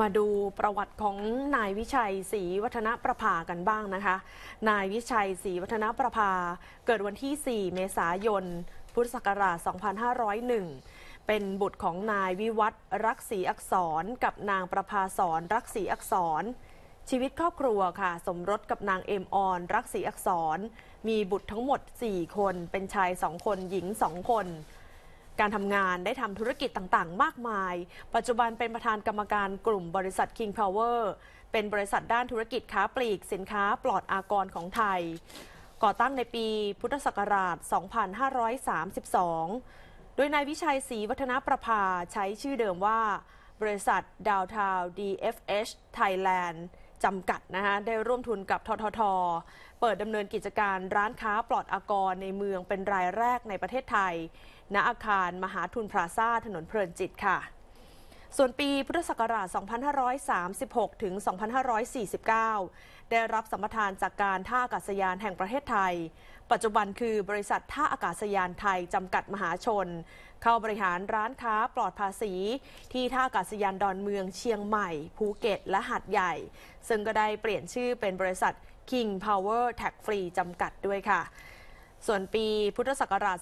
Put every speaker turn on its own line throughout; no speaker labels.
มาดูประวัติของนายวิชัยศรีวัฒนประภากันบ้างนะคะ นายวิชัยศรีวัฒนประภา เกิดวันที่ 4 เมษายน พุทธศักราช 2501 เป็นบุตรของนายวิวัตรรักษรีอักษร กับนางประภาสอนรักษรีอักษร ชีวิตครอบครัวค่ะสมรสกับนางเอมออนรักษรีอักษร มีบุตรทั้งหมด 4 คน เป็นชาย 2 คนหญิง 2 คนการทำงานได้ทำธุรกิจต่างๆ มากมาย ปัจจุบันเป็นประธานกรรมการกลุ่มบริษัท King Power เป็นบริษัทด้านธุรกิจค้าปลีกสินค้าปลอดอากรของไทย ก่อตั้งในปีพุทธศักราช 2532 โดยนายวิชัยศรีวัฒนประภาใช้ชื่อเดิมว่า บริษัทดาวทาว DFH Thailand จำกัดนะคะได้ร่วมทุนกับททท เปิดดำเนินกิจการร้านค้าปลอดอากรในเมืองเป็นรายแรกในประเทศไทย ณอาคารมหาทุนพราซาถนนเพลินจิตค่ะส่วนปีพุทธศักราช 2536 ถึง 2549 ได้รับสัมปทานจากการท่าอากาศยานแห่งประเทศไทย ปัจจุบันคือบริษัทท่าอากาศยานไทยจำกัดมหาชน เข้าบริหารร้านค้าปลอดภาษี ที่ท่าอากาศยานดอนเมืองเชียงใหม่ ภูเก็ต และหาดใหญ่ ซึ่งก็ได้เปลี่ยนชื่อเป็นบริษัท King Power Tag Free จำกัดด้วยค่ะส่วนปีพุทธศักราช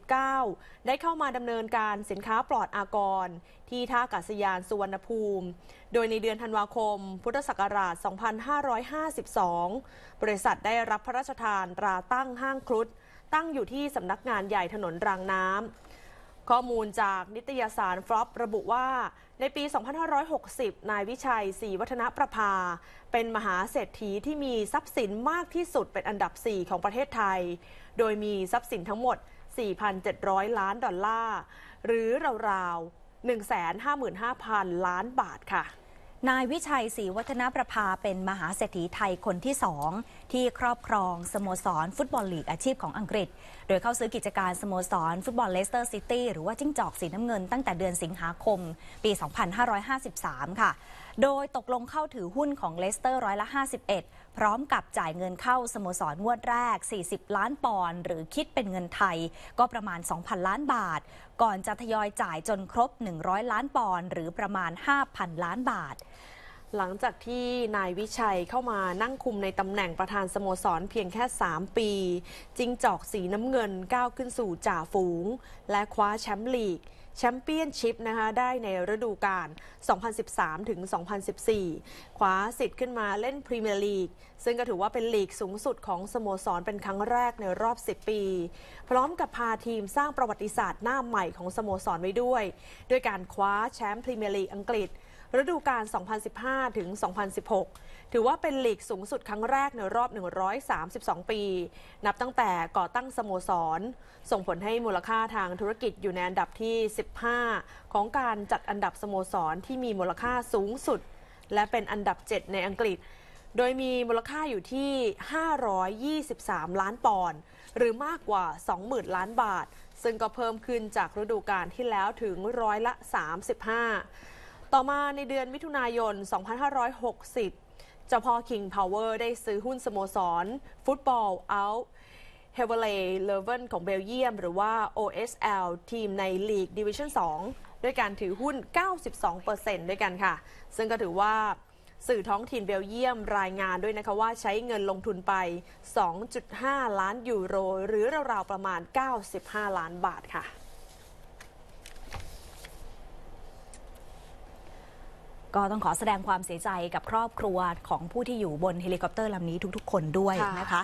2549 ได้เข้ามาดำเนินการสินค้าปลอดอากร ที่ท่าอากาศยานสุวรรณภูมิ โดยในเดือนธันวาคม พุทธศักราช 2552 บริษัทได้รับพระราชทานตราตั้งห้างครุฑตั้งอยู่ที่สำนักงานใหญ่ถนนรางน้ำข้อมูลจากนิตยสารฟลอประบุว่าในปี 2560 นายวิชัยศรีวัฒนประภา เป็นมหาเศรษฐีที่มีทรัพย์สินมากที่สุดเป็นอันดับ 4 ของประเทศไทย โดยมีทรัพย์สินทั้งหมด 4,700 ล้านดอลลาร์ หรือราวๆ 155,000
ล้านบาทค่ะนายวิชัยศรีวัฒนประภาเป็นมหาเศรษฐีไทยคนที่สองที่ครอบครอง สโมสรฟุตบอลลีกอาชีพของอังกฤษ โดยเข้าซื้อกิจการสโมสรฟุตบอลเลสเตอร์ซิตี้ หรือว่าจิ้งจอกสีน้ำเงินตั้งแต่เดือนสิงหาคม ปี 2553 ค่ะโดยตกลงเข้าถือหุ้นของเลสเตอร์ร้อยละ 51 พร้อมกับจ่ายเงินเข้าสโมสรงวดแรก 40 ล้านปอนด์หรือคิดเป็นเงินไทยก็ประมาณ 2,000 ล้านบาท ก่อนจะทยอยจ่ายจนครบ 100 ล้านปอนด์หรือประมาณ 5,000 ล้านบาท หลังจากที่นายวิชัยเข้ามานั่งคุมในตำ
แหน่งประธานสโมสรเพียงแค่ 3 ปีจิงจอกสีน้ำเงินก้าวขึ้นสู่จ่าฝูง และคว้าแชมป์ลีกแชมเปี้ยนชิพนะคะได้ในฤดูกาล2013 ถึง 2014 คว้าสิทธิ์ขึ้นมาเล่นพรีเมียร์ลีก ซึ่งก็ถือว่าเป็นลีกสูงสุดของสโมสรเป็นครั้งแรกในรอบ 10 ปี พร้อมกับพาทีมสร้างประวัติศาสตร์หน้าใหม่ของสโมสรไว้ด้วย ด้วยการคว้าแชมป์พรีเมียร์ลีกอังกฤษฤดูกาล2015 ถึง 2016 ถือว่าเป็นหลีกสูงสุดครั้งแรกในรอบ 132 ปี นับตั้งแต่ก่อตั้งสโมสร ส่งผลให้มูลค่าทางธุรกิจอยู่ในอันดับที่ 15 ของการจัดอันดับสโมสร ที่มีมูลค่าสูงสุดและเป็นอันดับ 7 ในอังกฤษ โดยมีมูลค่าอยู่ที่ 523 ล้านปอนด์ หรือมากกว่า20,000ล้านบาท ซึ่งก็เพิ่มขึ้นจากฤดูกาลที่แล้วถึงร้อยละ35ต่อมาในเดือนมิถุนายน 2560 เจ้าพ่อคิงพาวเวอร์ได้ซื้อหุ้นสโมสรฟุตบอลเอาเฮเวเลเลเวนของเบลเยียม หรือว่า OSL ทีมในลีกดิวิชั่น2ด้วยการถือหุ้น 92%ด้วยกันค่ะ ซึ่งก็ถือว่าสื่อท้องถิ่นเบลเยียมรายงานด้วยนะคะว่าใช้เงินลงทุนไป 2.5 ล้านยูโร หรือราวๆประมาณ 95 ล้านบาทค่ะ
ก็ต้องขอแสดงความเสียใจกับครอบครัว ของผู้ที่อยู่บนเฮลิคอปเตอร์ลำนี้ทุกๆคนด้วยนะคะ